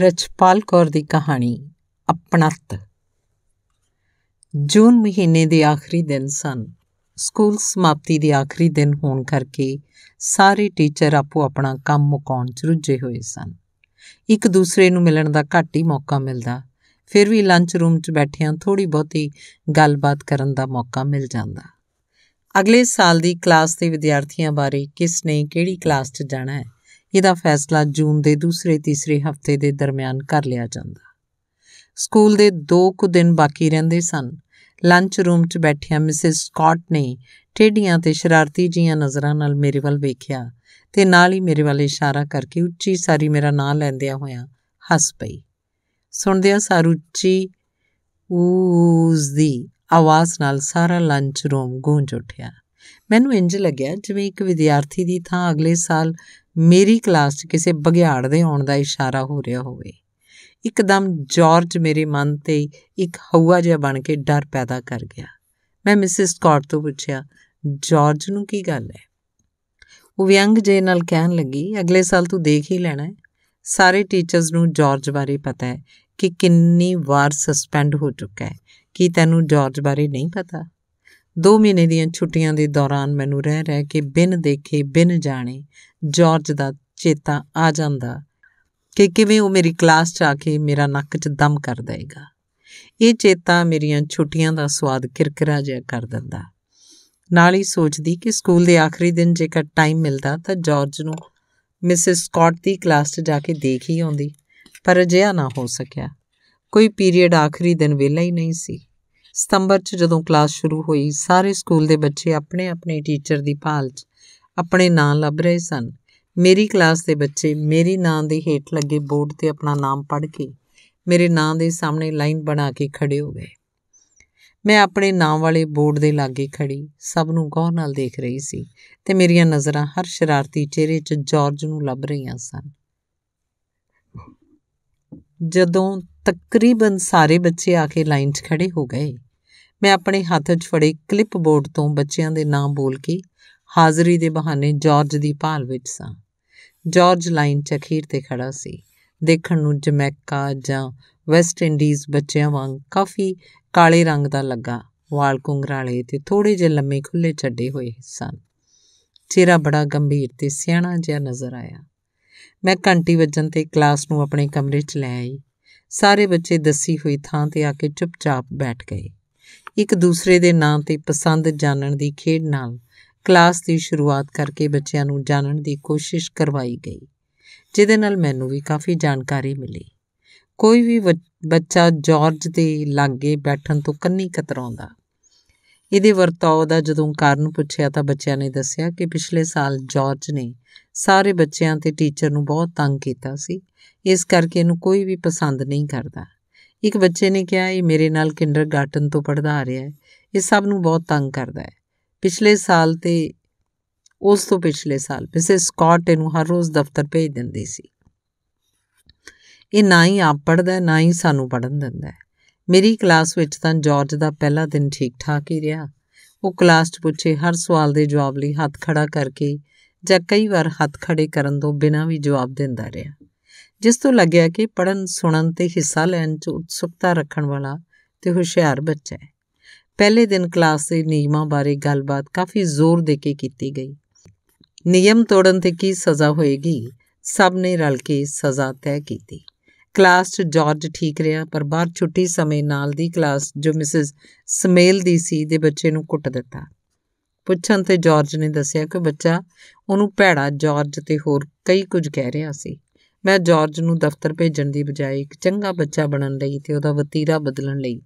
ਰਚਪਾਲ ਕੌਰ ਦੀ ਕਹਾਣੀ ਅਪਣਤ ਜੂਨ ਮਹੀਨੇ ਦੇ ਆਖਰੀ ਦਿਨ ਸਨ ਸਕੂਲ ਸਮਾਪਤੀ ਦੇ ਆਖਰੀ ਦਿਨ ਹੋਣ ਕਰਕੇ ਸਾਰੇ ਟੀਚਰ ਆਪੋ ਆਪਣਾ ਕੰਮ ਮੁਕਾਉਣ 'ਚ ਰੁੱਝੇ ਹੋਏ ਸਨ ਇੱਕ ਦੂਸਰੇ ਨੂੰ ਮਿਲਣ ਦਾ ਘੱਟ ਹੀ ਮੌਕਾ ਮਿਲਦਾ ਫਿਰ ਵੀ ਲੰਚ ਰੂਮ 'ਚ ਬੈਠਿਆਂ ਥੋੜੀ ਬਹੁਤੀ ਗੱਲਬਾਤ ਕਰਨ ਦਾ ਮੌਕਾ ਮਿਲ ਜਾਂਦਾ ਅਗਲੇ ਸਾਲ ਦੀ ਕਲਾਸ ਦੇ ਵਿਦਿਆਰਥੀਆਂ ਬਾਰੇ ਕਿਸ ਨੇ ਕਿਹੜੀ ਕਲਾਸ 'ਚ ਜਾਣਾ ਹੈ ਇਹਦਾ ਫੈਸਲਾ ਜੂਨ ਦੇ ਦੂਸਰੇ ਤੀਸਰੇ ਹਫਤੇ ਦੇ ਦਰਮਿਆਨ ਕਰ ਲਿਆ ਜਾਂਦਾ ਸਕੂਲ ਦੇ 2 ਕੁ ਦਿਨ ਬਾਕੀ ਰਹਿੰਦੇ ਸਨ ਲੰਚ ਰੂਮ 'ਚ ਬੈਠਿਆ ਮਿਸਿਸ ਸਕਾਟ ਨੇ ਟੇਡੀਆਂ ਤੇ ਸ਼ਰਾਰਤੀ ਜੀਆਂ ਨਜ਼ਰਾਂ ਨਾਲ ਮੇਰੇ ਵੱਲ ਵੇਖਿਆ ਤੇ ਨਾਲ ਹੀ ਮੇਰੇ ਵੱਲ ਇਸ਼ਾਰਾ ਕਰਕੇ ਉੱਚੀ ਸਾਰੀ ਮੇਰਾ ਨਾਂ ਲੈਂਦਿਆਂ ਹੋਇਆਂ ਹੱਸ ਪਈ ਸੁਣਦਿਆਂ ਸਾਰ ਉੱਚੀ ਦੀ ਆਵਾਜ਼ ਨਾਲ ਸਾਰਾ ਲੰਚ ਰੂਮ ਗੂੰਜ ਉੱਠਿਆ ਮੈਨੂੰ ਇੰਜ ਲੱਗਿਆ ਜਿਵੇਂ ਇੱਕ ਵਿਦਿਆਰਥੀ ਦੀ ਥਾਂ ਅਗਲੇ ਸਾਲ ਮੇਰੀ ਕਲਾਸ 'ਚ ਕਿਸੇ ਬਗਿਆੜ ਦੇ ਆਉਣ ਦਾ ਇਸ਼ਾਰਾ ਹੋ ਰਿਹਾ ਹੋਵੇ ਇੱਕਦਮ ਜਾਰਜ ਮੇਰੇ ਮਨ ਤੇ ਇੱਕ ਹਵਾ ਜਿਹਾ ਬਣ ਕੇ ਡਰ ਪੈਦਾ ਕਰ ਗਿਆ ਮੈਂ ਮਿਸਿਸ ਸਕਾਟ ਤੋਂ ਪੁੱਛਿਆ ਜਾਰਜ ਨੂੰ ਕੀ ਗੱਲ ਹੈ ਉਹ ਵਿਅੰਗ ਜੇ ਨਾਲ ਕਹਿਣ ਲੱਗੀ ਅਗਲੇ ਸਾਲ ਤੂੰ ਦੇਖ ਹੀ ਲੈਣਾ ਸਾਰੇ ਟੀਚਰਸ ਨੂੰ ਜਾਰਜ ਬਾਰੇ ਪਤਾ ਹੈ ਕਿ ਕਿੰਨੀ ਵਾਰ ਸਸਪੈਂਡ ਹੋ ਚੁੱਕਾ ਹੈ ਕੀ ਤੈਨੂੰ ਜਾਰਜ ਬਾਰੇ ਨਹੀਂ ਪਤਾ 2 ਮਹੀਨੇ ਦੀਆਂ ਛੁੱਟੀਆਂ ਦੇ ਦੌਰਾਨ ਮੈਨੂੰ ਰਹਿ ਰਹਿ ਕੇ ਬਿਨ ਦੇਖੇ ਬਿਨ ਜਾਣੇ ਜਾਰਜ ਦਾ ਚੇਤਾ ਆ ਜਾਂਦਾ ਕਿ ਕਿਵੇਂ ਉਹ ਮੇਰੀ ਕਲਾਸ 'ਚ ਆ ਕੇ ਮੇਰਾ ਨੱਕ 'ਚ ਦਮ ਕਰ ਦੇਗਾ ਇਹ ਚੇਤਾ ਮੇਰੀਆਂ ਛੁੱਟੀਆਂ ਦਾ ਸਵਾਦ ਕਿਰਕਿਰਾ ਜਿਹਾ ਕਰ ਦਿੰਦਾ ਨਾਲ ਹੀ ਸੋਚਦੀ ਕਿ ਸਕੂਲ ਦੇ ਆਖਰੀ ਦਿਨ ਜੇਕਰ ਟਾਈਮ ਮਿਲਦਾ ਤਾਂ ਜਾਰਜ ਨੂੰ ਮਿਸਿਸ ਸਕਾਟ ਦੀ ਕਲਾਸ 'ਚ ਜਾ ਕੇ ਦੇਖ ਹੀ ਆਉਂਦੀ ਪਰ ਅਜਿਹਾ ਨਾ ਹੋ ਸਕਿਆ ਕੋਈ ਪੀਰੀਅਡ ਆਖਰੀ ਦਿਨ ਵੇਲਾ ਹੀ ਨਹੀਂ ਸੀ ਸਤੰਬਰ 'ਚ ਜਦੋਂ ਕਲਾਸ ਸ਼ੁਰੂ ਹੋਈ ਸਾਰੇ ਸਕੂਲ ਦੇ ਬੱਚੇ ਆਪਣੇ ਆਪਣੇ ਟੀਚਰ ਦੀ ਭਾਲ 'ਚ ਆਪਣੇ ਨਾਂ ਲੱਭ ਰਹੇ ਸਨ ਮੇਰੀ ਕਲਾਸ ਦੇ ਬੱਚੇ ਮੇਰੀ ਨਾਂ ਦੇ ਹੇਠ ਲੱਗੇ ਬੋਰਡ ਤੇ ਆਪਣਾ ਨਾਮ ਪੜ੍ਹ ਕੇ ਮੇਰੇ ਨਾਂ ਦੇ ਸਾਹਮਣੇ ਲਾਈਨ ਬਣਾ ਕੇ ਖੜੇ ਹੋ ਗਏ ਮੈਂ ਆਪਣੇ ਨਾਂ ਵਾਲੇ ਬੋਰਡ ਦੇ ਲਾਗੇ ਖੜੀ ਸਭ ਨੂੰ ਗੌਰ ਨਾਲ ਦੇਖ ਰਹੀ ਸੀ ਤੇ ਮੇਰੀਆਂ ਨਜ਼ਰਾਂ ਹਰ ਸ਼ਰਾਰਤੀ ਚਿਹਰੇ 'ਚ ਜਾਰਜ ਨੂੰ ਲੱਭ ਰਹੀਆਂ ਸਨ ਜਦੋਂ ਤਕਰੀਬਨ ਸਾਰੇ ਬੱਚੇ ਆ ਕੇ ਲਾਈਨ 'ਚ ਖੜੇ ਹੋ ਗਏ ਮੈਂ ਆਪਣੇ ਹੱਥ 'ਚ ਫੜੇ ਕਲਿੱਪਬੋਰਡ ਤੋਂ ਬੱਚਿਆਂ ਦੇ ਨਾਂ ਬੋਲ ਕੇ ਹਾਜ਼ਰੀ ਦੇ ਬਹਾਨੇ ਜਾਰਜ ਦੀ ਭਾਲ ਵਿੱਚ ਸਾਂ ਜਾਰਜ ਲਾਈਨ ਚਖੀਰ ਤੇ ਖੜਾ ਸੀ ਦੇਖਣ ਨੂੰ ਜਮੈਕਾ ਜਾਂ ਵੈਸਟ ਇੰਡੀਜ਼ ਬੱਚਿਆਂ ਵਾਂਗ ਕਾਫੀ ਕਾਲੇ ਰੰਗ ਦਾ ਲੱਗਾ ਵਾਲ ਕੁੰਗਰਾਲੇ ਤੇ ਥੋੜੇ ਜਿਹੇ ਲੰਮੇ ਖੁੱਲੇ ਛੱਡੇ ਹੋਏ ਸਨ ਚਿਹਰਾ ਬੜਾ ਗੰਭੀਰ ਤੇ ਸਿਆਣਾ ਜਿਹਾ ਨਜ਼ਰ ਆਇਆ ਮੈਂ ਘੰਟੀ ਵੱਜਣ ਤੇ ਕਲਾਸ ਨੂੰ ਆਪਣੇ ਕਮਰੇ 'ਚ ਲੈ ਆਈ ਸਾਰੇ ਬੱਚੇ ਦੱਸੀ ਹੋਈ ਥਾਂ ਤੇ ਆ ਕੇ ਚੁੱਪਚਾਪ ਬੈਠ ਗਏ ਇੱਕ ਦੂਸਰੇ ਦੇ ਨਾਂ ਤੇ ਪਸੰਦ ਜਾਣਨ ਦੀ ਖੇਡ ਨਾਲ ਕਲਾਸ ਦੀ ਸ਼ੁਰੂਆਤ ਕਰਕੇ ਬੱਚਿਆਂ ਨੂੰ ਜਾਣਨ ਦੀ ਕੋਸ਼ਿਸ਼ ਕਰਵਾਈ ਗਈ ਜਿਹਦੇ ਨਾਲ ਮੈਨੂੰ ਵੀ ਕਾਫੀ ਜਾਣਕਾਰੀ ਮਿਲੀ ਕੋਈ ਵੀ ਬੱਚਾ ਜਾਰਜ ਦੇ ਲਾਗੇ ਬੈਠਣ ਤੋਂ ਕੰਨੀ ਕਤਰਾਉਂਦਾ ਇਹਦੇ ਵਰਤਾਓ ਦਾ ਜਦੋਂ ਕਾਰਨ ਪੁੱਛਿਆ ਤਾਂ ਬੱਚਿਆਂ ਨੇ ਦੱਸਿਆ ਕਿ ਪਿਛਲੇ ਸਾਲ ਜਾਰਜ ਨੇ ਸਾਰੇ ਬੱਚਿਆਂ ਤੇ ਟੀਚਰ ਨੂੰ ਬਹੁਤ ਤੰਗ ਕੀਤਾ ਸੀ ਇਸ ਕਰਕੇ ਇਹਨੂੰ ਕੋਈ ਵੀ ਪਸੰਦ ਨਹੀਂ ਕਰਦਾ ਇੱਕ ਬੱਚੇ ਨੇ ਕਿਹਾ ਇਹ ਮੇਰੇ ਨਾਲ ਕਿੰਡਰਗਾਰਟਨ ਤੋਂ ਪੜਦਾ ਆ ਰਿਹਾ ਹੈ ਇਹ ਸਭ ਨੂੰ ਬਹੁਤ ਤੰਗ ਕਰਦਾ ਹੈ ਪਿਛਲੇ ਸਾਲ ਤੇ ਉਸ ਤੋਂ ਪਿਛਲੇ ਸਾਲ ਮਿਸਿਸ ਸਕਾਟ ਇਹਨੂੰ ਹਰ ਰੋਜ਼ ਦਫ਼ਤਰ ਭੇਜ ਦਿੰਦੀ ਸੀ ਇਹ ਨਾ ਹੀ ਆਪ ਪੜਦਾ ਨਾ ਹੀ ਸਾਨੂੰ ਪੜਨ ਦਿੰਦਾ ਹੈ ਮੇਰੀ ਕਲਾਸ ਵਿੱਚ ਤਾਂ ਜਾਰਜ ਦਾ ਪਹਿਲਾ ਦਿਨ ਠੀਕ ਠਾਕ ਹੀ ਰਿਹਾ ਉਹ ਕਲਾਸ 'ਚ ਪੁੱਛੇ ਹਰ ਸਵਾਲ ਦੇ ਜਵਾਬ ਲਈ ਹੱਥ ਖੜਾ ਕਰਕੇ ਜਾਂ ਕਈ ਵਾਰ ਹੱਥ ਖੜੇ ਕਰਨ ਤੋਂ ਬਿਨਾਂ ਵੀ ਜਵਾਬ ਦਿੰਦਾ ਰਿਹਾ ਜਿਸ ਤੋਂ ਲੱਗਿਆ ਕਿ ਪੜਨ ਸੁਣਨ ਤੇ ਹਿੱਸਾ ਲੈਣ 'ਚ ਉਤਸੁਕਤਾ ਰੱਖਣ ਵਾਲਾ ਤੇ ਹੁਸ਼ਿਆਰ ਬੱਚਾ ਹੈ ਪਹਿਲੇ ਦਿਨ ਕਲਾਸ ਦੇ ਨਿਯਮਾਂ ਬਾਰੇ ਗੱਲਬਾਤ ਕਾਫੀ ਜ਼ੋਰ ਦੇ ਕੇ ਕੀਤੀ ਗਈ ਨਿਯਮ ਤੋੜਨ ਤੇ ਕੀ ਸਜ਼ਾ ਹੋਏਗੀ ਸਭ ਨੇ ਰਲ ਕੇ ਸਜ਼ਾ ਤੈਅ ਕੀਤੀ ਕਲਾਸ 'ਚ ਜਾਰਜ ਠੀਕ ਰਿਹਾ ਪਰ ਬਾਅਦ ਛੁੱਟੀ ਸਮੇਂ ਨਾਲ ਦੀ ਕਲਾਸ ਜੋ ਮਿਸਿਸ ਸਮੇਲ ਦੀ ਸੀ ਦੇ ਬੱਚੇ ਨੂੰ ਕੁੱਟ ਦਿੱਤਾ ਪੁੱਛਣ ਤੇ ਜਾਰਜ ਨੇ ਦੱਸਿਆ ਕਿ ਬੱਚਾ ਉਹਨੂੰ ਭੈੜਾ ਜਾਰਜ ਤੇ ਹੋਰ ਕਈ ਕੁਝ ਕਹਿ ਰਿਹਾ ਸੀ ਮੈਂ ਜਾਰਜ ਨੂੰ ਦਫ਼ਤਰ ਭੇਜਣ ਦੀ ਬਜਾਏ ਇੱਕ ਚੰਗਾ ਬੱਚਾ ਬਣਨ ਲਈ ਤੇ ਉਹਦਾ ਵਤੀਰਾ ਬਦਲਣ ਲਈ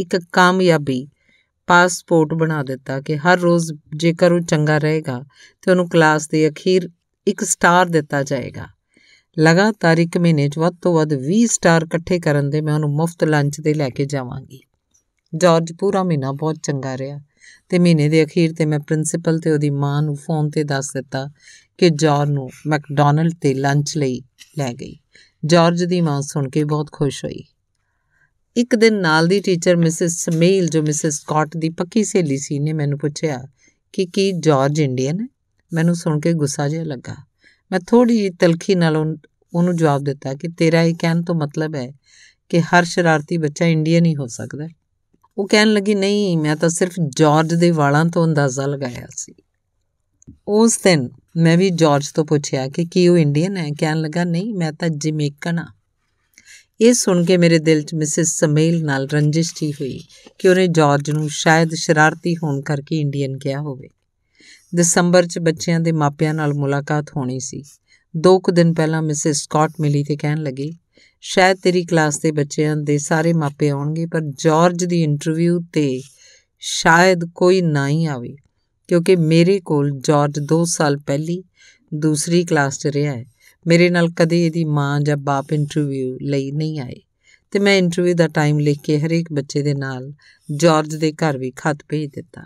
ਇੱਕ ਕਾਮਯਾਬੀ ਪਾਸਪੋਰਟ ਬਣਾ ਦਿੱਤਾ ਕਿ ਹਰ ਰੋਜ਼ ਜੇਕਰ ਉਹ ਚੰਗਾ ਰਹੇਗਾ ਤੇ ਉਹਨੂੰ ਕਲਾਸ ਦੇ ਅਖੀਰ ਇੱਕ ਸਟਾਰ ਦਿੱਤਾ ਜਾਏਗਾ ਲਗਾਤਾਰ ਇੱਕ ਮਹੀਨੇ 'ਚ ਵੱਧ ਤੋਂ ਵੱਧ 20 ਸਟਾਰ ਇਕੱਠੇ ਕਰਨ ਦੇ ਮੈਂ ਉਹਨੂੰ ਮੁਫਤ ਲੰਚ ਤੇ ਲੈ ਕੇ ਜਾਵਾਂਗੀ ਜਾਰਜ ਪੂਰਾ ਮਹੀਨਾ ਬਹੁਤ ਚੰਗਾ ਰਿਹਾ ਤੇ ਮਹੀਨੇ ਦੇ ਅਖੀਰ ਤੇ ਮੈਂ ਪ੍ਰਿੰਸੀਪਲ ਤੇ ਉਹਦੀ ਮਾਂ ਨੂੰ ਫੋਨ ਤੇ ਦੱਸ ਦਿੱਤਾ ਕਿ ਜਾਰ ਨੂੰ ਮੈਕਡੋਨਲਡ ਤੇ ਲੰਚ ਲਈ ਲੈ ਗਈ ਜਾਰਜ ਦੀ ਮਾਂ ਸੁਣ ਕੇ ਬਹੁਤ ਖੁਸ਼ ਹੋਈ ਇੱਕ ਦਿਨ ਨਾਲ ਦੀ ਟੀਚਰ ਮਿਸਿਸ ਸਮੇਲ ਜੋ ਮਿਸਿਸ ਸਕਾਟ ਦੀ ਪੱਕੀ ਸਹੇਲੀ ਸੀ ਨੇ ਮੈਨੂੰ ਪੁੱਛਿਆ ਕਿ ਕੀ ਜਾਰਜ ਇੰਡੀਅਨ ਹੈ ਮੈਨੂੰ ਸੁਣ ਕੇ ਗੁੱਸਾ ਜਿਹਾ ਲੱਗਾ ਮੈਂ ਥੋੜੀ ਜਿਹੀ ਤਲਖੀ ਨਾਲ ਉਹਨੂੰ ਜਵਾਬ ਦਿੱਤਾ ਕਿ ਤੇਰਾ ਇਹ ਕਹਿਣ ਤੋਂ ਮਤਲਬ ਹੈ ਕਿ ਹਰ ਸ਼ਰਾਰਤੀ ਬੱਚਾ ਇੰਡੀਅਨ ਹੀ ਹੋ ਸਕਦਾ ਉਹ ਕਹਿਣ ਲੱਗੀ ਨਹੀਂ ਮੈਂ ਤਾਂ ਸਿਰਫ ਜਾਰਜ ਦੇ ਵਾਲਾਂ ਤੋਂ ਅੰਦਾਜ਼ਾ ਲਗਾਇਆ ਸੀ ਉਸ ਦਿਨ ਮੈਂ ਵੀ ਜਾਰਜ ਤੋਂ ਪੁੱਛਿਆ ਕਿ ਕੀ ਉਹ ਇੰਡੀਅਨ ਹੈ ਕਹਿਣ ਲੱਗਾ ਨਹੀਂ ਮੈਂ ਤਾਂ ਜਮੇਕਨ ਆ ਇਹ ਸੁਣ ਕੇ ਮੇਰੇ ਦਿਲ 'ਚ ਮਿਸਿਸ ਸਮੇਲ ਨਾਲ ਰੰਜਿਸ਼ ਜੀ ਹੋਈ ਕਿ ਉਹਨੇ ਜਾਰਜ ਨੂੰ ਸ਼ਾਇਦ ਸ਼ਰਾਰਤੀ ਹੋਣ ਕਰਕੇ ਇੰਡੀਅਨ ਕਿਹਾ ਹੋਵੇ ਦਸੰਬਰ 'ਚ ਬੱਚਿਆਂ ਦੇ ਮਾਪਿਆਂ ਨਾਲ ਮੁਲਾਕਾਤ ਹੋਣੀ ਸੀ ਦੋ ਕੁ ਦਿਨ ਪਹਿਲਾਂ ਮਿਸਿਸ ਸਕਾਟ ਮਿਲੀ ਤੇ ਕਹਿਣ ਲੱਗੀ ਸ਼ਾਇਦ ਤੇਰੀ ਕਲਾਸ ਦੇ ਬੱਚਿਆਂ ਦੇ ਸਾਰੇ ਮਾਪੇ ਆਉਣਗੇ ਪਰ ਜਾਰਜ ਦੀ ਇੰਟਰਵਿਊ ਤੇ ਸ਼ਾਇਦ ਕੋਈ ਨਾ ਹੀ ਆਵੇ ਕਿਉਂਕਿ ਮੇਰੇ ਕੋਲ ਜਾਰਜ 2 ਸਾਲ ਪਹਿਲੀ ਦੂਸਰੀ ਕਲਾਸ 'ਚ ਰਿਹਾ ਹੈ ਮੇਰੇ ਨਾਲ ਕਦੇ ਇਹਦੀ ਮਾਂ ਜਾਂ ਬਾਪ ਇੰਟਰਵਿਊ ਲਈ ਨਹੀਂ ਆਏ ਤੇ ਮੈਂ ਇੰਟਰਵਿਊ ਦਾ ਟਾਈਮ ਲਿਖ ਕੇ ਹਰੇਕ ਬੱਚੇ ਦੇ ਨਾਲ ਜਾਰਜ ਦੇ ਘਰ ਵੀ ਖਤ ਭੇਜ ਦਿੱਤਾ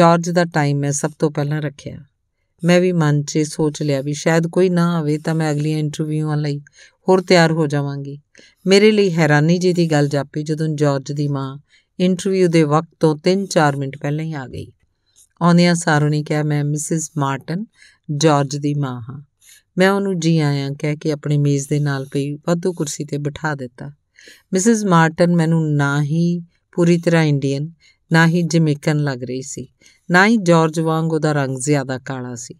ਜਾਰਜ ਦਾ ਟਾਈਮ ਮੈਂ ਸਭ ਤੋਂ ਪਹਿਲਾਂ ਰੱਖਿਆ ਮੈਂ ਵੀ ਮਨ 'ਚ ਸੋਚ ਲਿਆ ਵੀ ਸ਼ਾਇਦ ਕੋਈ ਨਾ ਆਵੇ ਤਾਂ ਮੈਂ ਅਗਲੀਆਂ ਇੰਟਰਵਿਊਆਂ ਲਈ ਹੋਰ ਤਿਆਰ ਹੋ ਜਾਵਾਂਗੀ ਮੇਰੇ ਲਈ ਹੈਰਾਨੀ ਜੀ ਦੀ ਗੱਲ ਜਾਪੀ ਜਦੋਂ ਜਾਰਜ ਦੀ ਮਾਂ ਇੰਟਰਵਿਊ ਦੇ ਵਕਤ ਤੋਂ 3-4 ਮਿੰਟ ਪਹਿਲਾਂ ਹੀ ਆ ਗਈ ਆਉਂਦਿਆਂ ਸਾਰੋਂ ਨੇ ਕਿਹਾ ਮੈਂ ਮਿਸਿਸ ਮਾਰਟਨ ਜਾਰਜ ਦੀ ਮਾਂ ਹਾਂ ਮੈਂ ਉਹਨੂੰ ਜੀ ਆਇਆਂ ਕਹਿ ਕੇ ਆਪਣੇ ਮੇਜ਼ ਦੇ ਨਾਲ ਪਈ ਵੱਧੂ ਕੁਰਸੀ ਤੇ ਬਿਠਾ ਦਿੱਤਾ ਮਿਸਿਸ ਮਾਰਟਨ ਮੈਨੂੰ ਨਾ ਹੀ ਪੂਰੀ ਤਰ੍ਹਾਂ ਇੰਡੀਅਨ ਨਾ ਹੀ ਜਮੇਕਨ ਲੱਗ ਰਹੀ ਸੀ ਨਾ ਹੀ ਜਾਰਜ ਵਾਂਗ ਉਹਦਾ ਰੰਗ ਜ਼ਿਆਦਾ ਕਾਲਾ ਸੀ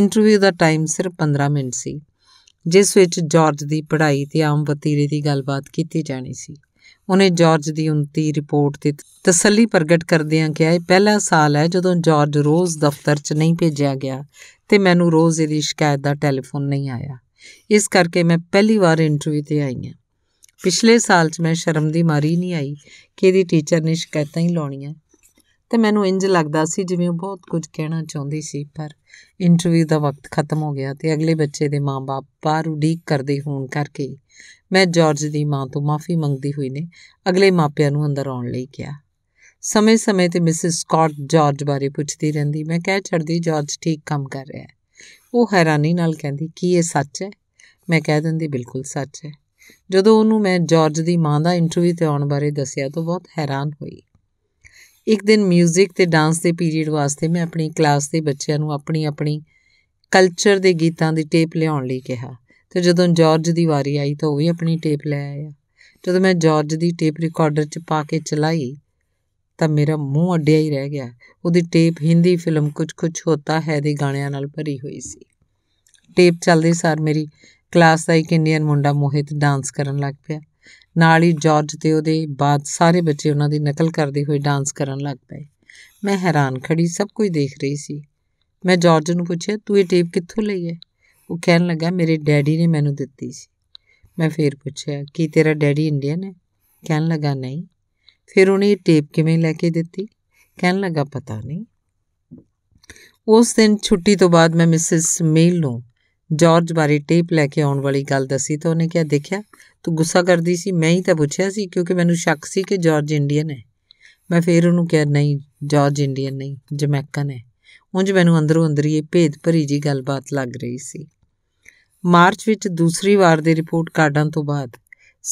ਇੰਟਰਵਿਊ ਦਾ ਟਾਈਮ ਸਿਰਫ 15 ਮਿੰਟ ਸੀ ਜਿਸ ਵਿੱਚ ਜਾਰਜ ਦੀ ਪੜ੍ਹਾਈ ਤੇ ਆਮ ਵਤੀਰੇ ਦੀ ਗੱਲਬਾਤ ਕੀਤੀ ਜਾਣੀ ਸੀ ਉਹਨੇ ਜਾਰਜ ਦੀ ਉਨਤੀ ਰਿਪੋਰਟ ਤੇ ਤਸੱਲੀ ਪ੍ਰਗਟ ਕਰਦਿਆਂ ਕਿਹਾ ਇਹ ਪਹਿਲਾ ਸਾਲ ਹੈ ਜਦੋਂ ਜਾਰਜ ਰੋਜ਼ ਦਫ਼ਤਰ 'ਚ ਨਹੀਂ ਭੇਜਿਆ ਗਿਆ ਤੇ ਮੈਨੂੰ ਰੋਜ਼ ਇਹਦੀ ਸ਼ਿਕਾਇਤ ਦਾ ਟੈਲੀਫੋਨ ਨਹੀਂ ਆਇਆ ਇਸ ਕਰਕੇ ਮੈਂ ਪਹਿਲੀ ਵਾਰ ਇੰਟਰਵਿਊ ਤੇ ਆਈ ਹਾਂ ਪਿਛਲੇ ਸਾਲ 'ਚ ਮੈਂ ਸ਼ਰਮ ਦੀ ਮਾਰੀ ਨਹੀਂ ਆਈ ਕਿ ਇਹਦੀ ਟੀਚਰ ਨੇ ਸ਼ਿਕਾਇਤਾਂ ਹੀ ਲਾਉਣੀਆਂ ਤੇ ਮੈਨੂੰ ਇੰਜ ਲੱਗਦਾ ਸੀ ਜਿਵੇਂ ਉਹ ਬਹੁਤ ਕੁਝ ਕਹਿਣਾ ਚਾਹੁੰਦੀ ਸੀ ਪਰ ਇੰਟਰਵਿਊ ਦਾ ਵਕਤ ਖਤਮ ਹੋ ਗਿਆ ਤੇ ਅਗਲੇ ਬੱਚੇ ਦੇ ਮਾਪੇ ਬਾਹਰ ਉਡੀਕ ਕਰਦੇ ਹੋਣ ਕਰਕੇ ਮੈਂ ਜਾਰਜ ਦੀ ਮਾਂ ਤੋਂ ਮਾਫੀ ਮੰਗਦੀ ਹੋਈ ਨੇ ਅਗਲੇ ਮਾਪਿਆਂ ਨੂੰ ਅੰਦਰ ਆਉਣ ਲਈ ਕਿਹਾ ਸਮੇਂ-ਸਮੇਂ ਤੇ ਮਿਸਿਸ ਸਕਾਟ ਜਾਰਜ ਬਾਰੇ ਪੁੱਛਦੀ ਰਹਿੰਦੀ ਮੈਂ ਕਹਿ ਛੱਡਦੀ ਜਾਰਜ ਠੀਕ ਕੰਮ ਕਰ ਰਿਹਾ ਹੈ ਉਹ ਹੈਰਾਨੀ ਨਾਲ ਕਹਿੰਦੀ ਕੀ ਇਹ ਸੱਚ ਹੈ ਮੈਂ ਕਹਿ ਦਿੰਦੀ ਬਿਲਕੁਲ ਸੱਚ ਹੈ ਜਦੋਂ ਉਹਨੂੰ ਮੈਂ ਜਾਰਜ ਦੀ ਮਾਂ ਦਾ ਇੰਟਰਵਿਊ ਤੇ ਆਉਣ ਬਾਰੇ ਦੱਸਿਆ ਤਾਂ ਬਹੁਤ ਹੈਰਾਨ ਹੋਈ ਇੱਕ ਦਿਨ 뮤직 ਤੇ ਡਾਂਸ ਦੇ ਪੀਰੀਅਡ ਵਾਸਤੇ ਮੈਂ ਆਪਣੀ ਕਲਾਸ ਦੇ ਬੱਚਿਆਂ ਨੂੰ ਆਪਣੀ ਆਪਣੀ ਕਲਚਰ ਦੇ ਗੀਤਾਂ ਦੀ ਟੇਪ ਲਿਆਉਣ ਲਈ ਕਿਹਾ ਤੇ ਜਦੋਂ ਜਾਰਜ ਦੀ ਵਾਰੀ ਆਈ ਤਾਂ ਉਹ ਵੀ ਆਪਣੀ ਟੇਪ ਲੈ ਆਇਆ ਜਦੋਂ ਮੈਂ ਜਾਰਜ ਦੀ ਟੇਪ ਰਿਕਾਰਡਰ 'ਚ ਪਾ ਕੇ ਚਲਾਈ ਤਾਂ ਮੇਰਾ ਮੂੰਹ ਅੱਡਿਆ ਹੀ ਰਹਿ ਗਿਆ ਉਹਦੀ ਟੇਪ ਹਿੰਦੀ ਫਿਲਮ ਕੁਝ ਕੁਝ ਹੋਤਾ ਹੈ ਦੇ ਗਾਣਿਆਂ ਨਾਲ ਭਰੀ ਹੋਈ ਸੀ ਟੇਪ ਚੱਲਦੇ ਸਾਰ ਮੇਰੀ ਕਲਾਸ ਦਾ ਇੱਕ ਇੰਡੀਅਨ ਮੁੰਡਾ ਮੋਹਿਤ ਡਾਂਸ ਕਰਨ ਲੱਗ ਪਿਆ ਨਾਲ ਹੀ ਜਾਰਜ ਤੇ ਉਹਦੇ ਬਾਅਦ ਸਾਰੇ ਬੱਚੇ ਉਹਨਾਂ ਦੀ ਨਕਲ ਕਰਦੇ ਹੋਏ ਡਾਂਸ ਕਰਨ ਲੱਗ ਪਏ ਮੈਂ ਹੈਰਾਨ ਖੜੀ ਸਭ ਕੁਝ ਦੇਖ ਰਹੀ ਸੀ ਮੈਂ ਜਾਰਜ ਨੂੰ ਪੁੱਛਿਆ ਤੂੰ ਇਹ ਟੇਪ ਕਿੱਥੋਂ ਲਈ ਹੈ ਉਹ ਕਹਿਣ ਲੱਗਾ ਮੇਰੇ ਡੈਡੀ ਨੇ ਮੈਨੂੰ ਦਿੱਤੀ ਸੀ ਮੈਂ ਫੇਰ ਪੁੱਛਿਆ ਕੀ ਤੇਰਾ ਡੈਡੀ ਇੰਡੀਅਨ ਹੈ ਕਹਿਣ ਲੱਗਾ ਨਹੀਂ ਫਿਰ ਉਹਨੇ ਇਹ ਟੇਪ ਕਿਵੇਂ ਲੈ ਕੇ ਦਿੱਤੀ ਕਹਿਣ ਲੱਗਾ ਪਤਾ ਨਹੀਂ ਉਸ ਦਿਨ ਛੁੱਟੀ ਤੋਂ ਬਾਅਦ ਮੈਂ ਮਿਸਿਸ ਮੇਲ ਨੂੰ ਜਾਰਜ ਬਾਰੇ ਟੇਪ ਲੈ ਕੇ ਆਉਣ ਵਾਲੀ ਗੱਲ ਦੱਸੀ ਤਾਂ ਉਹਨੇ ਕਿਹਾ ਦੇਖਿਆ ਤੂੰ ਗੁੱਸਾ ਕਰਦੀ ਸੀ ਮੈਂ ਹੀ ਤਾਂ ਪੁੱਛਿਆ ਸੀ ਕਿਉਂਕਿ ਮੈਨੂੰ ਸ਼ੱਕ ਸੀ ਕਿ ਜਾਰਜ ਇੰਡੀਅਨ ਹੈ ਮੈਂ ਫੇਰ ਉਹਨੂੰ ਕਿਹਾ ਨਹੀਂ ਜਾਰਜ ਇੰਡੀਅਨ ਨਹੀਂ ਜਮੈਕਨ ਹੈ ਉੰਜ ਮੈਨੂੰ ਅੰਦਰੋਂ ਅੰਦਰੀ ਇਹ ਭੇਦ ਭਰੀ ਜੀ ਗੱਲਬਾਤ ਲੱਗ ਰਹੀ ਸੀ ਮਾਰਚ ਵਿੱਚ ਦੂਸਰੀ ਵਾਰ ਦੇ ਰਿਪੋਰਟ ਕਾਰਡਾਂ ਤੋਂ ਬਾਅਦ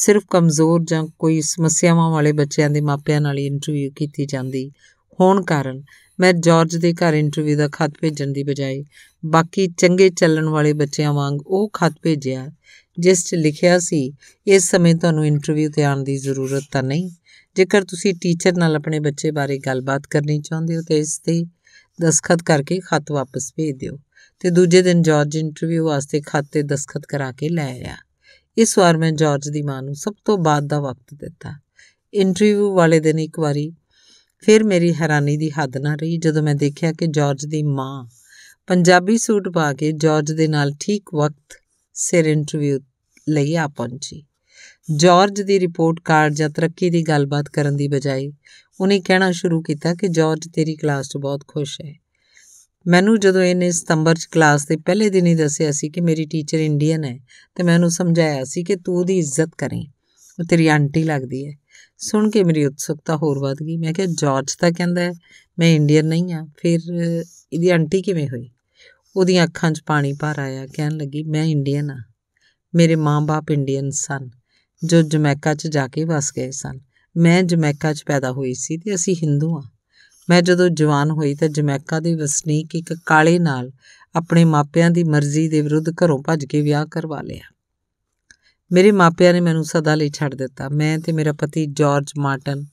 ਸਿਰਫ ਕਮਜ਼ੋਰ ਜਾਂ ਕੋਈ ਸਮੱਸਿਆਵਾਂ ਵਾਲੇ ਬੱਚਿਆਂ ਦੇ ਮਾਪਿਆਂ ਨਾਲ ਇੰਟਰਵਿਊ ਕੀਤੀ ਜਾਂਦੀ ਹੋਣ ਕਾਰਨ ਮੈਂ ਜਾਰਜ ਦੇ ਘਰ ਇੰਟਰਵਿਊ ਦਾ ਖਤ ਭੇਜਣ ਦੀ ਬਜਾਏ ਬਾਕੀ ਚੰਗੇ ਚੱਲਣ ਵਾਲੇ ਬੱਚਿਆਂ ਵਾਂਗ ਉਹ ਖਤ ਭੇਜਿਆ ਜਿਸ 'ਚ ਲਿਖਿਆ ਸੀ ਇਸ ਸਮੇਂ ਤੁਹਾਨੂੰ ਇੰਟਰਵਿਊ ਤੇ ਆਉਣ ਦੀ ਜ਼ਰੂਰਤ ਤਾਂ ਨਹੀਂ ਜੇਕਰ ਤੁਸੀਂ ਟੀਚਰ ਨਾਲ ਆਪਣੇ ਬੱਚੇ ਬਾਰੇ ਗੱਲਬਾਤ ਕਰਨੀ ਚਾਹੁੰਦੇ ਹੋ ਤਾਂ ਇਸ ਤੇ ਦਸਖਤ ਕਰਕੇ ਖਤ ਵਾਪਸ ਭੇਜ ਦਿਓ ਤੇ ਦੂਜੇ ਦਿਨ ਜਾਰਜ ਇੰਟਰਵਿਊ ਵਾਸਤੇ ਖਤ ਤੇ ਦਸਖਤ ਕਰਾ ਕੇ ਲੈ ਆਇਆ ਇਸ ਵਾਰ ਮੈਂ ਜਾਰਜ ਦੀ ਮਾਂ ਨੂੰ ਸਭ ਤੋਂ ਬਾਅਦ ਦਾ ਵਕਤ ਦਿੱਤਾ ਇੰਟਰਵਿਊ ਵਾਲੇ ਦਿਨ ਇੱਕ ਵਾਰੀ ਫਿਰ ਮੇਰੀ ਹੈਰਾਨੀ ਦੀ ਹੱਦ ਨਾ ਰਹੀ ਜਦੋਂ ਮੈਂ ਦੇਖਿਆ ਕਿ ਜਾਰਜ ਦੀ ਮਾਂ ਪੰਜਾਬੀ ਸੂਟ ਪਾ ਕੇ ਜਾਰਜ ਦੇ ਨਾਲ ਠੀਕ ਵਕਤ ਸਿਰ ਇੰਟਰਵਿਊ ਲਈ ਆ ਪਹੁੰਚੀ ਜਾਰਜ ਦੀ ਰਿਪੋਰਟ ਕਾਰਡ ਜਾਂ ਤਰੱਕੀ ਦੀ ਗੱਲਬਾਤ ਕਰਨ ਦੀ ਬਜਾਏ ਉਹਨੇ ਕਹਿਣਾ ਸ਼ੁਰੂ ਕੀਤਾ ਕਿ ਜਾਰਜ ਤੇਰੀ ਕਲਾਸ 'ਚ ਬਹੁਤ ਖੁਸ਼ ਹੈ ਮੈਨੂੰ ਜਦੋਂ ਇਹਨੇ ਸਤੰਬਰ 'ਚ ਕਲਾਸ ਦੇ ਪਹਿਲੇ ਦਿਨ ਹੀ ਦੱਸਿਆ ਸੀ ਕਿ ਮੇਰੀ ਟੀਚਰ ਇੰਡੀਅਨ ਹੈ ਤੇ ਮੈਂ ਉਹਨੂੰ ਸਮਝਾਇਆ ਸੀ ਕਿ ਤੂੰ ਉਹਦੀ ਇੱਜ਼ਤ ਕਰੇ ਉਹ ਤੇਰੀ ਆਂਟੀ ਲੱਗਦੀ ਹੈ ਸੁਣ ਕੇ ਮੇਰੀ ਉਤਸੁਕਤਾ ਹੋਰ ਵਧ ਗਈ ਮੈਂ ਕਿਹਾ ਜਾਰਜ ਤਾਂ ਕਹਿੰਦਾ ਹੈ ਮੈਂ ਇੰਡੀਅਨ ਨਹੀਂ ਆ ਫਿਰ ਇਹਦੀ ਆਂਟੀ ਕਿਵੇਂ ਹੋਈ ਉਹਦੀਆਂ ਅੱਖਾਂ 'ਚ ਪਾਣੀ ਭਰ ਆਇਆ ਕਹਿਣ ਲੱਗੀ ਮੈਂ ਇੰਡੀਅਨ ਆ ਮੇਰੇ ਮਾਂ-ਬਾਪ ਇੰਡੀਅਨ ਸਨ ਜੋ ਜਮੈਕਾ 'ਚ ਜਾ ਕੇ ਵਸ ਗਏ ਸਨ ਮੈਂ ਜਮੈਕਾ 'ਚ ਪੈਦਾ ਹੋਈ ਸੀ ਤੇ ਅਸੀਂ ਹਿੰਦੂ ਆ ਮੈਂ ਜਦੋਂ ਜਵਾਨ ਹੋਈ ਤਾਂ ਜਮੈਕਾ ਦੇ ਵਸਨੀਕ ਇੱਕ ਕਾਲੇ ਨਾਲ ਆਪਣੇ ਮਾਪਿਆਂ ਦੀ ਮਰਜ਼ੀ ਦੇ ਵਿਰੁੱਧ ਘਰੋਂ ਭੱਜ ਕੇ ਵਿਆਹ ਕਰਵਾ ਲਿਆ ਮੇਰੇ ਮਾਪਿਆਂ ਨੇ ਮੈਨੂੰ ਸਦਾ ਲਈ ਛੱਡ ਦਿੱਤਾ ਮੈਂ ਤੇ ਮੇਰਾ ਪਤੀ ਜਾਰਜ ਮਾਰਟਨ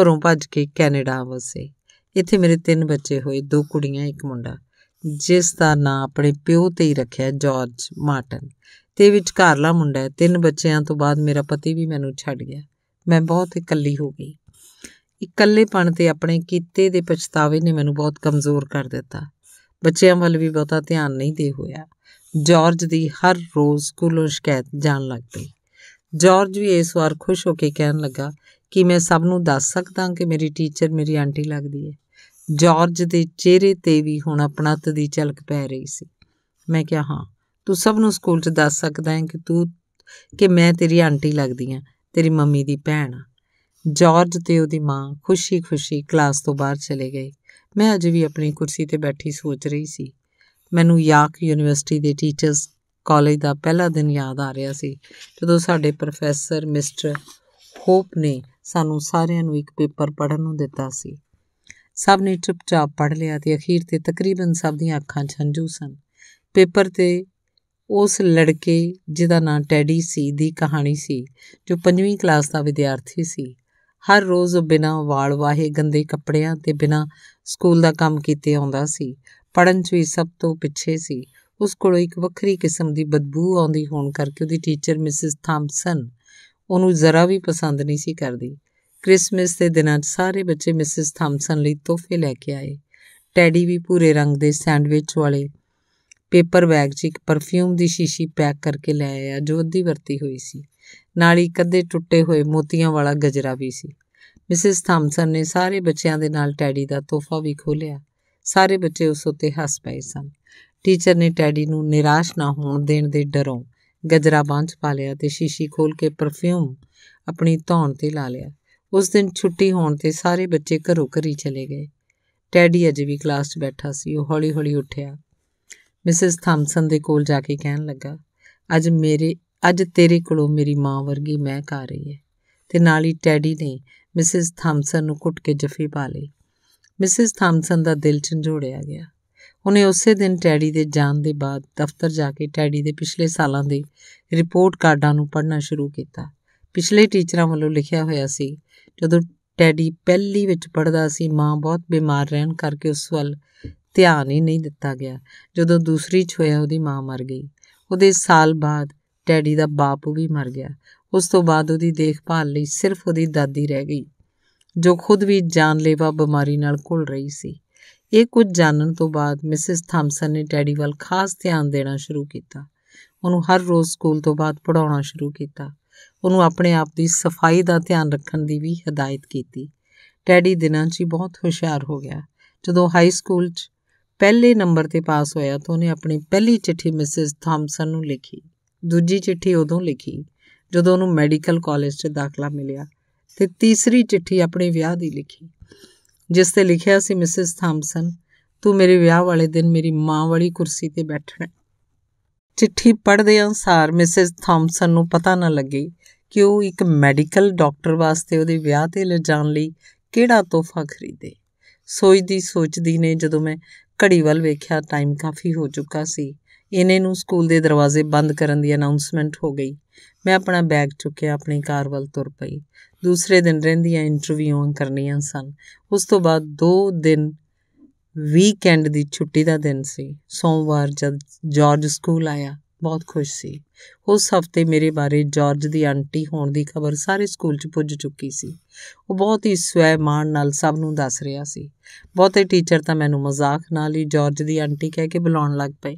ਘਰੋਂ ਭੱਜ ਕੇ ਕੈਨੇਡਾ ਵਸੇ ਇੱਥੇ ਮੇਰੇ ਤਿੰਨ ਬੱਚੇ ਹੋਏ ਦੋ ਕੁੜੀਆਂ ਇੱਕ ਮੁੰਡਾ ਜਿਸ ਦਾ ਨਾਂ ਆਪਣੇ ਪਿਓ ਤੇ ਹੀ ਰੱਖਿਆ ਜਾਰਜ ਮਾਰਟਨ ਤੇ ਵਿਚਕਾਰਲਾ ਮੁੰਡਾ ਹੈ ਤਿੰਨ ਬੱਚਿਆਂ ਤੋਂ ਬਾਅਦ ਮੇਰਾ ਪਤੀ ਵੀ ਮੈਨੂੰ ਛੱਡ ਗਿਆ ਮੈਂ ਬਹੁਤ ਇਕੱਲੀ ਹੋ ਗਈ ਇਕੱਲੇਪਣ ਤੇ ਆਪਣੇ ਕੀਤੇ ਦੇ ਪਛਤਾਵੇ ਨੇ ਮੈਨੂੰ ਬਹੁਤ ਕਮਜ਼ੋਰ ਕਰ ਦਿੱਤਾ ਬੱਚਿਆਂ ਵੱਲ ਵੀ ਬਹੁਤਾ ਧਿਆਨ ਨਹੀਂ ਦੇ ਹੋਇਆ ਜਾਰਜ ਦੀ ਹਰ ਰੋਜ਼ ਸਕੂਲੋਂ ਸ਼ਿਕਾਇਤ ਜਾਣ ਲੱਗ ਪਈ ਜਾਰਜ ਵੀ ਇਸ ਵਾਰ ਖੁਸ਼ ਹੋ ਕੇ ਕਹਿਣ ਲੱਗਾ ਕਿ ਮੈਂ ਸਭ ਨੂੰ ਦੱਸ ਸਕਦਾ ਕਿ ਮੇਰੀ ਟੀਚਰ ਮੇਰੀ ਆਂਟੀ ਲੱਗਦੀ ਹੈ ਜਾਰਜ ਦੇ ਚਿਹਰੇ ਤੇ ਵੀ ਹੁਣ ਆਪਣਤ ਦੀ ਝਲਕ ਪੈ ਰਹੀ ਸੀ ਮੈਂ ਕਿਹਾ ਹਾਂ ਤੂੰ ਸਭ ਨੂੰ ਸਕੂਲ 'ਚ ਦੱਸ ਸਕਦਾ ਹੈ ਕਿ ਤੂੰ ਕਿ ਮੈਂ ਤੇਰੀ ਆਂਟੀ ਲੱਗਦੀ ਆ ਤੇਰੀ ਮੰਮੀ ਦੀ ਭੈਣ ਆ ਜਾਰਜ ਤੇ ਉਹਦੀ ਮਾਂ ਖੁਸ਼ੀ-ਖੁਸ਼ੀ ਕਲਾਸ ਤੋਂ ਬਾਹਰ ਚਲੇ ਗਏ ਮੈਂ ਅਜੇ ਵੀ ਆਪਣੀ ਕੁਰਸੀ ਤੇ ਬੈਠੀ ਸੋਚ ਰਹੀ ਸੀ ਮੈਨੂੰ ਯਾਕ ਯੂਨੀਵਰਸਿਟੀ ਦੇ ਟੀਚਰਸ ਕਾਲਜ ਦਾ ਪਹਿਲਾ ਦਿਨ ਯਾਦ ਆ ਰਿਹਾ ਸੀ ਜਦੋਂ ਸਾਡੇ ਪ੍ਰੋਫੈਸਰ ਮਿਸਟਰ ਹੋਪ ਨੇ ਸਾਨੂੰ ਸਾਰਿਆਂ ਨੂੰ ਇੱਕ ਪੇਪਰ ਪੜ੍ਹਨ ਨੂੰ ਦਿੱਤਾ ਸੀ ਸਭ ਨੇ ਚੁੱਪਚਾਪ ਪੜ੍ਹ ਲਿਆ ਤੇ ਅਖੀਰ ਤੇ ਤਕਰੀਬਨ ਸਭ ਦੀਆਂ ਅੱਖਾਂ ਛੰਝੂ ਸਨ ਪੇਪਰ ਤੇ ਉਸ ਲੜਕੇ ਜਿਹਦਾ ਨਾਂ ਟੈਡੀ ਸੀ ਦੀ ਕਹਾਣੀ ਸੀ ਜੋ 5ਵੀਂ ਕਲਾਸ ਦਾ ਵਿਦਿਆਰਥੀ ਸੀ ਹਰ ਰੋਜ਼ ਉਹ ਬਿਨਾਂ ਵਾਲ ਵਾਹੇ ਗੰਦੇ ਕੱਪੜਿਆਂ ਤੇ ਬਿਨਾਂ ਸਕੂਲ ਦਾ ਕੰਮ ਕੀਤੇ ਆਉਂਦਾ ਸੀ ਪੜਨ 'ਚ ਵੀ ਸਭ ਤੋਂ ਪਿੱਛੇ ਸੀ ਉਸ ਕੋਲੋਂ ਇੱਕ ਵੱਖਰੀ ਕਿਸਮ ਦੀ ਬਦਬੂ ਆਉਂਦੀ ਹੋਣ ਕਰਕੇ ਉਹਦੀ ਟੀਚਰ ਮਿਸਿਸ ਥਾਮਸਨ ਉਹਨੂੰ ਜ਼ਰਾ ਵੀ ਪਸੰਦ ਨਹੀਂ ਸੀ ਕਰਦੀ ਕ੍ਰਿਸਮਸ ਦੇ ਦਿਨਾਂ 'ਚ ਸਾਰੇ ਬੱਚੇ ਮਿਸਿਸ ਥਾਮਸਨ ਲਈ ਤੋਹਫੇ ਲੈ ਕੇ ਆਏ ਟੈਡੀ ਵੀ ਪੂਰੇ ਰੰਗ ਦੇ ਸੈਂਡਵਿਚ ਵਾਲੇ ਪੇਪਰ ਬੈਗ 'ਚ ਇੱਕ ਪਰਫਿਊਮ ਦੀ ਸ਼ੀਸ਼ੀ ਪੈਕ ਕਰਕੇ ਲੈ ਆਇਆ ਜੋ ਅੱਧੀ ਵਰਤੀ ਹੋਈ ਸੀ ਨਾਲ ਹੀ ਕੱਦੇ ਟੁੱਟੇ ਹੋਏ ਮੋਤੀਆਂ ਵਾਲਾ ਗਜਰਾ ਵੀ ਸੀ ਮਿਸਿਸ ਥਾਮਸਨ ਨੇ ਸਾਰੇ ਬੱਚਿਆਂ ਦੇ ਨਾਲ ਟੈਡੀ ਦਾ ਤੋਹਫਾ ਵੀ ਖੋਲਿਆ ਸਾਰੇ ਬੱਚੇ ਉਸ ਉੱਤੇ ਹੱਸ ਪਏ ਸਨ ਟੀਚਰ ਨੇ ਟੈਡੀ ਨੂੰ ਨਿਰਾਸ਼ ਨਾ ਹੋਣ ਦੇਣ ਦੇ ਡਰੋਂ ਗਜਰਾ ਬਾਂਝ ਪਾ ਲਿਆ ਤੇ ਸ਼ੀਸ਼ੀ ਖੋਲ ਕੇ ਪਰਫਿਊਮ ਆਪਣੀ ਧੌਣ ਤੇ ਲਾ ਲਿਆ ਉਸ ਦਿਨ ਛੁੱਟੀ ਹੋਣ ਤੇ ਸਾਰੇ ਬੱਚੇ ਘਰੋਂ ਘਰੀ ਚਲੇ ਗਏ ਟੈਡੀ ਅਜੇ ਵੀ ਕਲਾਸ 'ਚ ਬੈਠਾ ਸੀ ਉਹ ਹੌਲੀ-ਹੌਲੀ ਉੱਠਿਆ ਮਿਸਿਸ ਥਾਮਸਨ ਦੇ ਕੋਲ ਜਾ ਕੇ ਕਹਿਣ ਲੱਗਾ ਅੱਜ ਮੇਰੇ ਅੱਜ ਤੇਰੇ ਕੋਲੋਂ ਮੇਰੀ ਮਾਂ ਵਰਗੀ ਮੈਂ ਕਰ ਰਹੀ ਹੈ ਤੇ ਨਾਲ ਹੀ ਟੈਡੀ ਨੇ ਮਿਸਿਸ ਥਾਮਸਨ ਨੂੰ ਘੁੱਟ ਕੇ ਜੱਫੀ ਪਾ ਲਈ ਮਿਸਿਸ ਥਾਮਸਨ ਦਾ ਦਿਲ ਝੰਡੋੜਿਆ ਗਿਆ ਉਹਨੇ ਉਸੇ ਦਿਨ ਟੈਡੀ ਦੇ ਜਾਣ ਦੇ ਬਾਅਦ ਦਫ਼ਤਰ ਜਾ ਕੇ ਟੈਡੀ ਦੇ ਪਿਛਲੇ ਸਾਲਾਂ ਦੇ ਰਿਪੋਰਟ ਕਾਰਡਾਂ ਨੂੰ ਪੜ੍ਹਨਾ ਸ਼ੁਰੂ ਕੀਤਾ ਪਿਛਲੇ ਟੀਚਰਾਂ ਵੱਲੋਂ ਲਿਖਿਆ ਹੋਇਆ ਸੀ ਜਦੋਂ ਟੈਡੀ ਪਹਿਲੀ ਵਿੱਚ ਪੜਦਾ ਸੀ ਮਾਂ ਬਹੁਤ ਬਿਮਾਰ ਰਹਿਣ ਕਰਕੇ ਉਸ ਵੱਲ ਧਿਆਨ ਹੀ ਨਹੀਂ ਦਿੱਤਾ ਗਿਆ ਜਦੋਂ ਦੂਸਰੀ ਚ ਹੋਇਆ ਉਹਦੀ ਮਾਂ ਮਰ ਗਈ ਉਹਦੇ ਸਾਲ ਬਾਅਦ ਡੈਡੀ ਦਾ ਬਾਪ ਵੀ ਮਰ ਗਿਆ ਉਸ ਤੋਂ ਬਾਅਦ ਉਹਦੀ ਦੇਖਭਾਲ ਲਈ ਸਿਰਫ ਉਹਦੀ ਦਾਦੀ ਰਹਿ ਗਈ ਜੋ ਖੁਦ ਵੀ ਜਾਨਲੇਵਾ ਬਿਮਾਰੀ ਨਾਲ ਘੁਲ ਰਹੀ ਸੀ ਇਹ ਕੁਝ ਜਾਣਨ ਤੋਂ ਬਾਅਦ ਮਿਸਿਸ ਥਾਮਸਨ ਨੇ ਡੈਡੀ ਵੱਲ ਖਾਸ ਧਿਆਨ ਦੇਣਾ ਸ਼ੁਰੂ ਕੀਤਾ ਉਹਨੂੰ ਹਰ ਰੋਜ਼ ਸਕੂਲ ਤੋਂ ਬਾਅਦ ਪੜਾਉਣਾ ਸ਼ੁਰੂ ਕੀਤਾ ਉਹਨੂੰ ਆਪਣੇ ਆਪ ਦੀ ਸਫਾਈ ਦਾ ਧਿਆਨ ਰੱਖਣ ਦੀ ਵੀ ਹਦਾਇਤ ਕੀਤੀ ਡੈਡੀ ਦਿਨਾਂ 'ਚ ਹੀ ਬਹੁਤ ਹੁਸ਼ਿਆਰ ਹੋ ਗਿਆ ਜਦੋਂ ਹਾਈ ਸਕੂਲ 'ਚ ਪਹਿਲੇ ਨੰਬਰ ਤੇ ਪਾਸ ਹੋਇਆ ਤਾਂ ਉਹਨੇ ਆਪਣੀ ਪਹਿਲੀ ਚਿੱਠੀ ਮਿਸਿਸ ਥਾਮਸਨ ਨੂੰ ਲਿਖੀ ਦੂਜੀ ਚਿੱਠੀ ਉਦੋਂ ਲਿਖੀ ਜਦੋਂ ਉਹਨੂੰ ਮੈਡੀਕਲ ਕਾਲਜ 'ਚ ਦਾਖਲਾ ਮਿਲਿਆ ਤੇ ਤੀਸਰੀ ਚਿੱਠੀ ਆਪਣੇ ਵਿਆਹ ਦੀ ਲਿਖੀ ਜਿਸ ਤੇ ਲਿਖਿਆ ਸੀ ਮਿਸਿਸ ਥਾਮਸਨ ਤੂੰ ਮੇਰੇ ਵਿਆਹ ਵਾਲੇ ਦਿਨ ਮੇਰੀ ਮਾਂ ਵਾਲੀ ਕੁਰਸੀ ਤੇ ਬੈਠਣਾ ਚਿੱਠੀ ਪੜ੍ਹਦੇ ਅਨਸਾਰ ਮਿਸਿਸ ਥਾਮਸਨ ਨੂੰ ਪਤਾ ਨਾ ਲੱਗੇ ਕਿ ਉਹ ਇੱਕ ਮੈਡੀਕਲ ਡਾਕਟਰ ਵਾਸਤੇ ਉਹਦੇ ਵਿਆਹ ਤੇ ਜਾਣ ਲਈ ਕਿਹੜਾ ਤੋਹਫਾ ਖਰੀਦੇ ਸੋਚਦੀ ਸੋਚਦੀ ਨੇ ਜਦੋਂ ਮੈਂ ਘੜੀ ਵੱਲ ਵੇਖਿਆ ਟਾਈਮ ਕਾਫੀ ਹੋ ਚੁੱਕਾ ਸੀ ਇਹਨੇ ਨੂੰ ਸਕੂਲ ਦੇ ਦਰਵਾਜ਼ੇ ਬੰਦ ਕਰਨ ਦੀ ਅਨਾਉਂਸਮੈਂਟ ਹੋ ਗਈ ਮੈਂ ਆਪਣਾ ਬੈਗ ਚੁੱਕਿਆ ਆਪਣੀ ਕਾਰ ਵੱਲ ਤੁਰ ਪਈ ਦੂਸਰੇ ਦਿਨ ਰਹਿੰਦੀਆਂ ਇੰਟਰਵਿਊਆਂ ਕਰਨੀਆਂ ਸਨ ਉਸ ਤੋਂ ਬਾਅਦ 2 ਦਿਨ ਵੀਕਐਂਡ ਦੀ ਛੁੱਟੀ ਦਾ ਦਿਨ ਸੀ ਸੋਮਵਾਰ ਜਦ ਜਾਰਜ ਸਕੂਲ ਆਇਆ ਬਹੁਤ ਖੁਸ਼ ਸੀ ਉਸ ਹਫਤੇ ਮੇਰੇ ਬਾਰੇ ਜਾਰਜ ਦੀ ਆਂਟੀ ਹੋਣ ਦੀ ਖਬਰ ਸਾਰੇ ਸਕੂਲ 'ਚ ਪੁੱਜ ਚੁੱਕੀ ਸੀ ਉਹ ਬਹੁਤ ਹੀ ਸਵੈਮਾਨ ਨਾਲ ਸਭ ਨੂੰ ਦੱਸ ਰਿਹਾ ਸੀ ਬਹੁਤੇ ਟੀਚਰ ਤਾਂ ਮੈਨੂੰ ਮਜ਼ਾਕ ਨਾਲ ਹੀ ਜਾਰਜ ਦੀ ਆਂਟੀ ਕਹਿ ਕੇ ਬੁਲਾਉਣ ਲੱਗ ਪਏ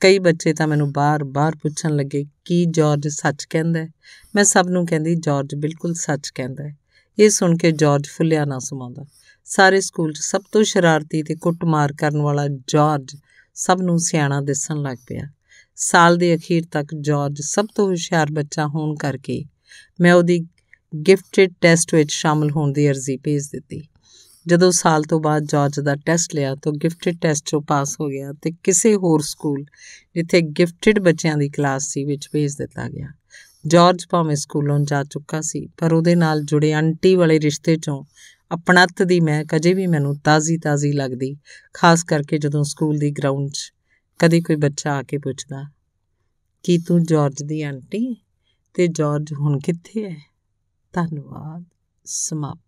ਕਈ ਬੱਚੇ ਤਾਂ ਮੈਨੂੰ ਬਾਰ-ਬਾਰ ਪੁੱਛਣ ਲੱਗੇ ਕੀ ਜਾਰਜ ਸੱਚ ਕਹਿੰਦਾ ਹੈ ਮੈਂ ਸਭ ਨੂੰ ਕਹਿੰਦੀ ਜਾਰਜ ਬਿਲਕੁਲ ਸੱਚ ਕਹਿੰਦਾ ਹੈ ਇਹ ਸੁਣ ਕੇ ਜਾਰਜ ਫੁੱਲਿਆ ਨਾ ਸਮਾਉਂਦਾ ਸਾਰੇ ਸਕੂਲ 'ਚ ਸਭ ਤੋਂ ਸ਼ਰਾਰਤੀ ਤੇ ਕੁੱਟਮਾਰ ਕਰਨ ਵਾਲਾ ਜਾਰਜ ਸਭ ਨੂੰ ਸਿਆਣਾ ਦਿਸਣ ਲੱਗ ਪਿਆ ਸਾਲ ਦੇ ਅਖੀਰ ਤੱਕ ਜਾਰਜ ਸਭ ਤੋਂ ਹੁਸ਼ਿਆਰ ਬੱਚਾ ਹੋਣ ਕਰਕੇ ਮੈਂ ਉਹਦੀ ਗਿਫਟਡ ਟੈਸਟ ਵਿੱਚ ਸ਼ਾਮਲ ਹੋਣ ਦੀ ਅਰਜ਼ੀ ਭੇਜ ਦਿੱਤੀ ਜਦੋਂ ਸਾਲ ਤੋਂ ਬਾਅਦ ਜਾਰਜ ਦਾ ਟੈਸਟ ਲਿਆ ਤਾਂ ਗਿਫਟਡ ਟੈਸਟ ਚੋਂ ਪਾਸ ਹੋ ਗਿਆ ਤੇ ਕਿਸੇ ਹੋਰ ਸਕੂਲ ਜਿੱਥੇ ਗਿਫਟਡ ਬੱਚਿਆਂ ਦੀ ਕਲਾਸ ਸੀ ਵਿੱਚ ਭੇਜ ਦਿੱਤਾ ਗਿਆ ਜਾਰਜ ਭਾਵੇਂ ਸਕੂਲੋਂ ਜਾ ਚੁੱਕਾ ਸੀ ਪਰ ਉਹਦੇ ਨਾਲ ਜੁੜੇ ਆਂਟੀ ਵਾਲੇ ਰਿਸ਼ਤੇ ਚੋਂ ਅਪਣਤ ਦੀ ਮਹਿਕ ਅਜੇ ਵੀ ਮੈਨੂੰ ਤਾਜ਼ੀ-ਤਾਜ਼ੀ ਲੱਗਦੀ ਖਾਸ ਕਰਕੇ ਜਦੋਂ ਸਕੂਲ ਦੀ ਗਰਾਊਂਡ 'ਚ ਕਦੇ ਕੋਈ ਬੱਚਾ ਆ ਕੇ ਪੁੱਛਦਾ ਕੀ ਤੂੰ ਜਾਰਜ ਦੀ ਆਂਟੀ ਤੇ ਜਾਰਜ ਹੁਣ ਕਿੱਥੇ ਹੈ ਧੰਨਵਾਦ ਸਮਾਪਤ